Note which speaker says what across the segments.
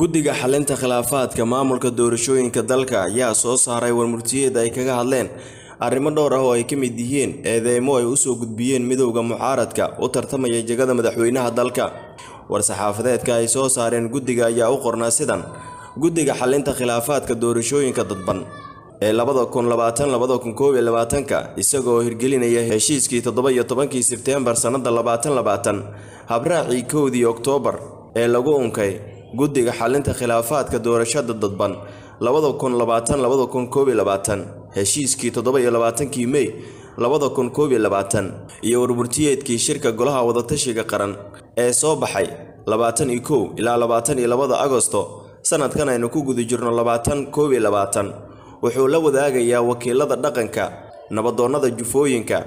Speaker 1: guddiga xalinta khilaafaadka maamulka doorashooyinka dalka ayaa soo saaray warmurtiyeed ay kaga hadleen arrimo dhowr ah oo ay ka mid yihiin eedeymo ay u soo gudbiyeen midowda mucaaradka u tartamaya jegada madaxweynaha dalka war-saxaafadeedka ay soo saareen guddiga ayaa u qornaa sidan guddiga xalinta khilaafaadka doorashooyinka dadban ee labada kun labaatan labada kun koob iyo labaatanka isagooo hirgelinaya heshiiskii toddoba iyo tobankii sebteembar sannadda labaatan labaatan habraacii kowdii oktoobar ee lagu unkay guddiga xalinta khilaafaadka doorashada dadban heshiiskii toddobaiyo-labaatankii mey labada kun koob iyo labaatan iyo warburtiyeedkii shirka golaha wadatashiga qaran ee soo baxay labaatan iyo kow ilaa labaatan iyo labada agosto sanadkan aynu ku guda jirno labaatan koob iyo labaatan wuxuu la wadaagayaa wakiilada dhaqanka nabadoonnada jufooyinka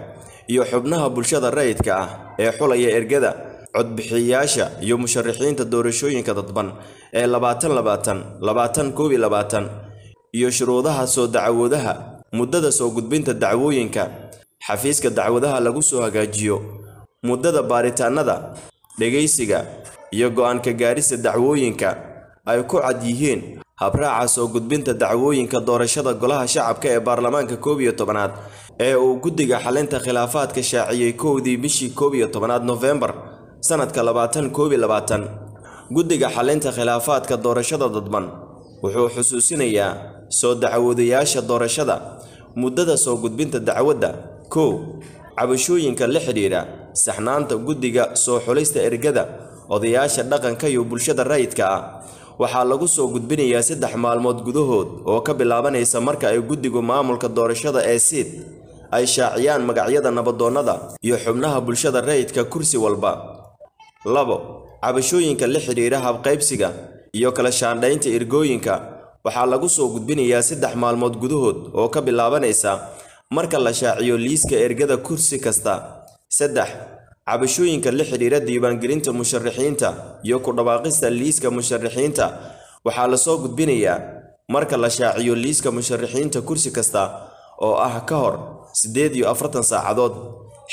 Speaker 1: iyo xubnaha bulshada rayidka ah ee xulaya ergada codbixiyayaasha iyo musharaxiinta doorashooyinka dadban ee labaatan labaatan labaatan koob iyo labaatan iyo shuruudaha soo dacwadaha muddada soo gudbinta dacwooyinka xafiiska dacwadaha lagu soo hagaajiyo muddada baaritaanada dhegaysiga iyo go-aanka gaarista dacwooyinka ay ku cad yihiin habraaca soo gudbinta dacwooyinka doorashada golaha shacabka ee baarlamaanka koob iyo tobanaad ee uu guddiga xalinta khilaafaadka shaaciyey kowdii bishii koob iyo tobanaad nofembar sanadka labaatan koob iyo labaatan guddiga xalinta khilaafaadka doorashada dadban wuxuu xusuusinayaa soo dacwoodayaasha doorashada muddada soo gudbinta dacwadda kow cabashooyinka la xidhiidha saxnaanta guddiga soo xulista ergada odayaasha dhaqanka iyo bulshada rayidka ah waxaa lagu soo gudbinayaa saddex maalmood gudahood oo ka bilaabanaysa marka ay guddigu maamulka doorashada ee siid ay shaaciyaan magacyada nabadoonnada iyo xubnaha bulshada rayidka kursi walba labo cabashooyinka la xidhiidha habqaybsiga iyo kala shaandhaynta ergooyinka waxaa lagu soo gudbinayaa saddex maalmood gudahood oo ka bilaabanaysa marka la shaaciyo liiska ergada kursi kasta saddex cabashooyinka la xidhiidha diiwaangelinta musharaxiinta iyo ku dhawaaqista liiska musharaxiinta waxaa lasoo gudbinayaa marka la shaaciyo liiska musharaxiinta kursi kasta oo ah ka hor siddeed iyo afartan saacadood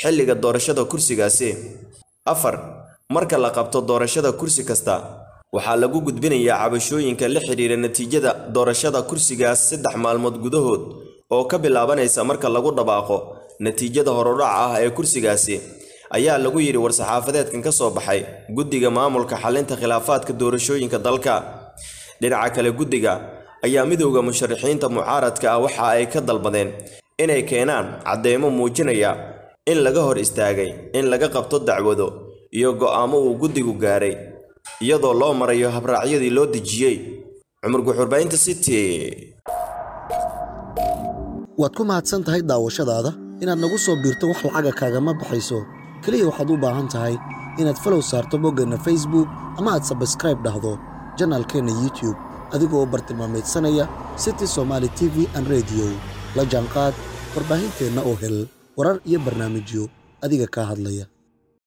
Speaker 1: xilliga doorashada kursigaasi afar marka la qabto doorashada kursi kasta waxaa lagu gudbinayaa cabashooyinka la xidhiidha natiijada doorashada kursigaas saddex maalmood gudahood oo ka bilaabanaysa marka lagu dhabaaqo natiijada horudhac ah ee kursigaasi ayaa lagu yidhi war-saxaafadeedkan ka soo baxay guddiga maamulka xallinta khilaafaadka doorashooyinka dalka dhinaca kale guddiga ayaa midooda musharaxiinta mucaaradka ah waxa ay ka dalbadeen inay keenaan caddeymo muujinaya in laga hor istaagay in laga qabto dacwado iyo go'aamo uu guddigu gaaray iyadoo loo marayo habraacyadii loo dejiyey cumar guxurbaynta city
Speaker 2: waad ku mahadsan tahay daawashadaada inaad nagu soo biirto wax lacaga kaagama baxayso keliya waxaad u baahan tahay inaad falow saarto boggeenna facebook ama aad sabskraib dhahdo janaalkeenna youtube adigoo bartilmaamaydsanaya city somaali t v an rediyo la jaanqaad warbaahinteenna oo hel warar iyo barnaamijyo adiga kaa hadlaya